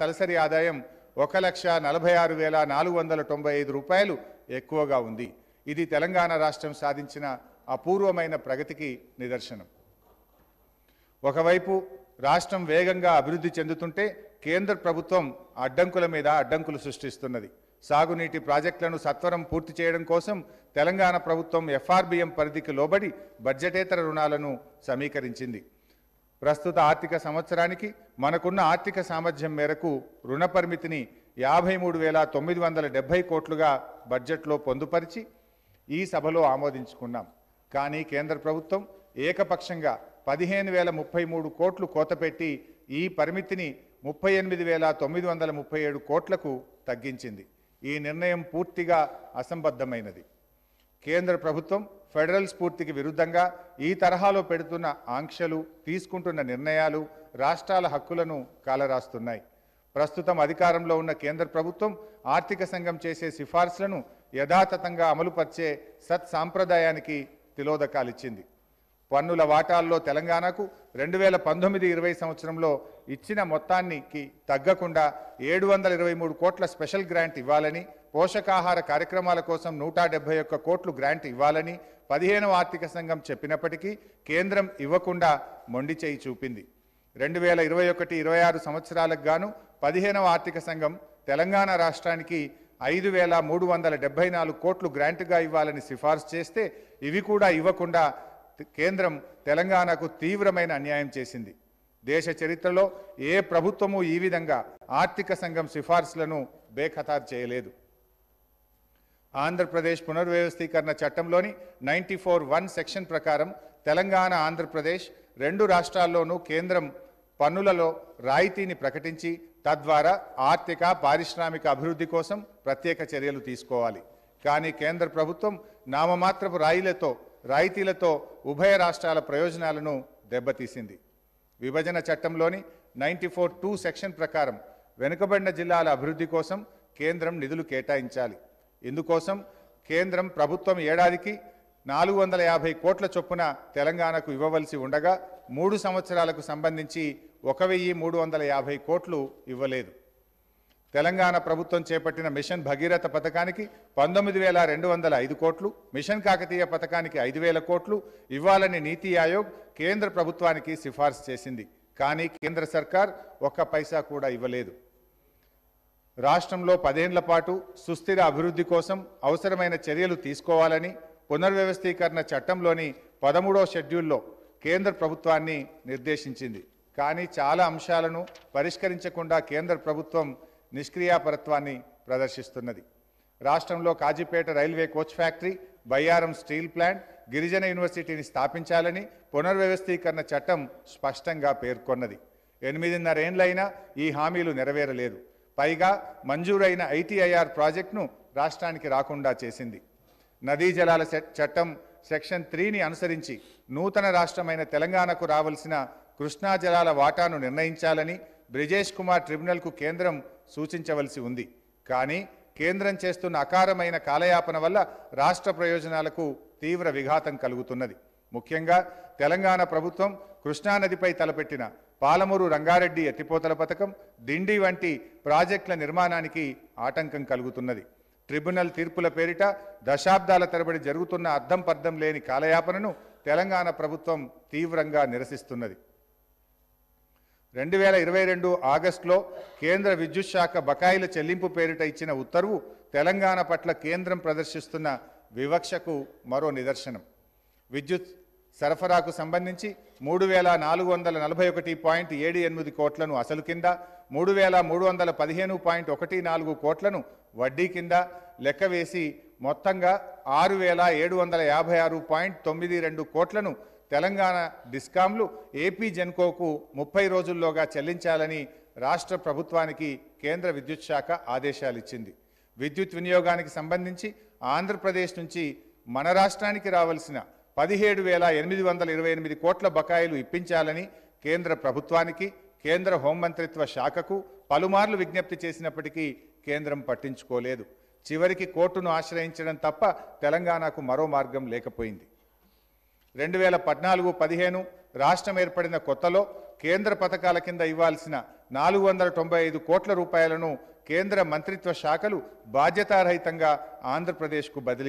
తలసరి ఆదాయం ఒక లక్ష నలభై ఆరు వేల నాలుగు వందల తొంభై ఐదు రూపాయలు ఎక్కువగా ఉంది ఇది తెలంగాణ రాష్ట్రం సాధించిన అపూర్వమైన ప్రగతికి నిదర్శనం ఒకవైపు రాష్ట్రం వేగంగా అభివృద్ధి చెందుతుంటే కేంద్ర ప్రభుత్వం అడ్డంకుల మీద అడ్డంకులు సృష్టిస్తున్నది సాగునీటి ప్రాజెక్టులను సత్వరం పూర్తి చేయడం కోసం తెలంగాణ ప్రభుత్వం ఎఫ్ఆర్బిఎం పరిధికి లోబడి బడ్జెటేతర రుణాలను సమీకరించింది ప్రస్తుత ఆర్థిక సంవత్సరానికి మనకున్న ఆర్థిక సామర్థ్యం మేరకు రుణ పరిమితిని యాభై మూడు వేల తొమ్మిది వందల డెబ్బై కోట్లుగా బడ్జెట్లో పొందుపరిచి ఈ సభలో ఆమోదించుకున్నాం కానీ కేంద్ర ప్రభుత్వం ఏకపక్షంగా పదిహేను వేల ముప్పై మూడు కోట్లు కోతపెట్టి ఈ పరిమితిని ముప్పై ఎనిమిది వేల తొమ్మిది వందల ముప్పై ఏడు కోట్లకు తగ్గించింది ఈ నిర్ణయం పూర్తిగా అసంబద్ధమైనది కేంద్ర ప్రభుత్వం ఫెడరల్ స్ఫూర్తికి విరుద్ధంగా ఈ తరహాలో పెడుతున్న ఆంక్షలు తీసుకుంటున్న నిర్ణయాలు రాష్ట్రాల హక్కులను కాలరాస్తున్నాయి ప్రస్తుతం అధికారంలో ఉన్న కేంద్ర ప్రభుత్వం ఆర్థిక సంఘం చేసే సిఫార్సులను యథాతథంగా అమలుపరిచే సత్సాంప్రదాయానికి తిలోదకాలిచ్చింది పన్నుల వాటాల్లో తెలంగాణకు రెండు వేల పంతొమ్మిది ఇరవై సంవత్సరంలో ఇచ్చిన మొత్తానికి తగ్గకుండా ఏడు వందల ఇరవై మూడు కోట్ల స్పెషల్ గ్రాంట్ ఇవ్వాలని పోషకాహార కార్యక్రమాల కోసం నూట డెబ్బై ఒక్క కోట్లు గ్రాంట్ ఇవ్వాలని పదిహేనవ ఆర్థిక సంఘం చెప్పినప్పటికీ కేంద్రం ఇవ్వకుండా మొండి చేయి చూపింది రెండు వేల ఇరవై ఒకటి ఇరవై ఆరు సంవత్సరాలకు గాను పదిహేనవ ఆర్థిక సంఘం తెలంగాణ రాష్ట్రానికి ఐదు వేల మూడు వందల డెబ్బై నాలుగు కోట్లు గ్రాంట్గా ఇవ్వాలని సిఫార్సు చేస్తే ఇవి కూడా ఇవ్వకుండా కేంద్రం తెలంగాణకు తీవ్రమైన అన్యాయం చేసింది దేశ చరిత్రలో ఏ ప్రభుత్వము ఈ విధంగా ఆర్థిక సంఘం సిఫార్సులను బేఖతారు చేయలేదు ఆంధ్రప్రదేశ్ పునర్వ్యవస్థీకరణ చట్టంలోని నైంటీ ఫోర్ వన్ సెక్షన్ ప్రకారం తెలంగాణ ఆంధ్రప్రదేశ్ రెండు రాష్ట్రాల్లోనూ కేంద్రం పన్నులలో రాయితీని ప్రకటించి తద్వారా ఆర్థిక పారిశ్రామిక అభివృద్ధి కోసం ప్రత్యేక చర్యలు తీసుకోవాలి కానీ కేంద్ర ప్రభుత్వం నామమాత్రపు రాయిలతో రాయితీలతో ఉభయ రాష్ట్రాల ప్రయోజనాలను దెబ్బతీసింది విభజన చట్టంలోని నైంటీ ఫోర్ టూ సెక్షన్ ప్రకారం వెనుకబడిన జిల్లాల అభివృద్ధి కోసం కేంద్రం నిధులు కేటాయించాలి ఇందుకోసం కేంద్రం ప్రభుత్వం ఏడాదికి నాలుగు వందల యాభై కోట్ల చొప్పున తెలంగాణకు ఇవ్వవలసి ఉండగా మూడు సంవత్సరాలకు సంబంధించి ఒక వెయ్యి మూడు వందల యాభై కోట్లు ఇవ్వలేదు తెలంగాణ ప్రభుత్వం చేపట్టిన మిషన్ భగీరథ పథకానికి పంతొమ్మిది వేల రెండు వందల ఐదు కోట్లు మిషన్ కాకతీయ పథకానికి ఐదు వేల కోట్లు ఇవ్వాలని నీతి ఆయోగ్ కేంద్ర ప్రభుత్వానికి సిఫార్సు చేసింది కానీ కేంద్ర సర్కార్ ఒక్క పైసా కూడా ఇవ్వలేదు రాష్ట్రంలో పదేండ్ల పాటు సుస్థిర అభివృద్ధి కోసం అవసరమైన చర్యలు తీసుకోవాలని పునర్వ్యవస్థీకరణ చట్టంలోని పదమూడో షెడ్యూల్లో కేంద్ర ప్రభుత్వాన్ని నిర్దేశించింది కానీ చాలా అంశాలను పరిష్కరించకుండా కేంద్ర ప్రభుత్వం నిష్క్రియాపరత్వాన్ని ప్రదర్శిస్తున్నది రాష్ట్రంలో Kazipet railway coach factory Bayyaram steel plant గిరిజన యూనివర్సిటీని స్థాపించాలని పునర్వ్యవస్థీకరణ చట్టం స్పష్టంగా పేర్కొన్నది ఎనిమిదిన్నరేండ్లైనా ఈ హామీలు నెరవేరలేదు పైగా మంజూరైన ఐటీఐఆర్ ప్రాజెక్టును రాష్ట్రానికి రాకుండా చేసింది నదీ జలాల చట్టం సెక్షన్ త్రీని అనుసరించి నూతన రాష్ట్రమైన తెలంగాణకు రావాల్సిన కృష్ణా జలాల వాటాను నిర్ణయించాలని బ్రిజేష్ కుమార్ ట్రిబ్యునల్కు కేంద్రం సూచించవలసి ఉంది కానీ కేంద్రం చేస్తున్న అకారమైన కాలయాపన వల్ల రాష్ట్ర ప్రయోజనాలకు తీవ్ర విఘాతం కలుగుతున్నది ముఖ్యంగా తెలంగాణ ప్రభుత్వం కృష్ణానదిపై తలపెట్టిన పాలమూరు రంగారెడ్డి ఎత్తిపోతల పథకం దిండి వంటి ప్రాజెక్టుల నిర్మాణానికి ఆటంకం కలుగుతున్నది ట్రిబ్యునల్ తీర్పుల పేరిట దశాబ్దాల తరబడి జరుగుతున్న అర్థం పర్థం లేని కాలయాపనను తెలంగాణ ప్రభుత్వం తీవ్రంగా నిరసిస్తున్నది రెండు వేల ఇరవై రెండు ఆగస్టులో కేంద్ర విద్యుత్ శాఖ బకాయిల చెల్లింపు పేరిట ఇచ్చిన ఉత్తర్వు తెలంగాణ పట్ల కేంద్రం ప్రదర్శిస్తున్న వివక్షకు మరో నిదర్శనం విద్యుత్ సరఫరాకు సంబంధించి మూడు వేల నాలుగు వందల నలభై ఒకటి పాయింట్ ఏడు ఎనిమిది కోట్లను అసలు కింద మూడు వేల మూడు వందల పదిహేను పాయింట్ ఒకటి నాలుగు కోట్లను వడ్డీ కింద లెక్క వేసి మొత్తంగా ఆరు వేల ఏడు వందల యాభై ఆరు పాయింట్ తొమ్మిది రెండు కోట్లను తెలంగాణ డిస్కాంలు ఏపీ జెన్కోకు ముప్పై రోజుల్లోగా చెల్లించాలని రాష్ట్ర ప్రభుత్వానికి కేంద్ర విద్యుత్ శాఖ ఆదేశాలు ఇచ్చింది విద్యుత్ వినియోగానికి సంబంధించి ఆంధ్రప్రదేశ్ నుంచి మన రాష్ట్రానికి రావాల్సిన పదిహేడు వేల ఎనిమిది వందల ఇరవై ఎనిమిది కోట్ల బకాయిలు ఇప్పించాలని కేంద్ర ప్రభుత్వానికి కేంద్ర హోంమంత్రిత్వ శాఖకు పలుమార్లు విజ్ఞప్తి చేసినప్పటికీ కేంద్రం పట్టించుకోలేదు చివరికి కోర్టును ఆశ్రయించడం తప్ప తెలంగాణకు మరో మార్గం లేకపోయింది రెండు వేల పద్నాలుగు పదిహేను రాష్ట్రం ఏర్పడిన కొత్తలో కేంద్ర పథకాల కింద ఇవ్వాల్సిన నాలుగు వందల తొంభై ఐదు కోట్ల రూపాయలను కేంద్ర మంత్రిత్వ శాఖలు బాధ్యతారహితంగా ఆంధ్రప్రదేశ్కు బదిలీ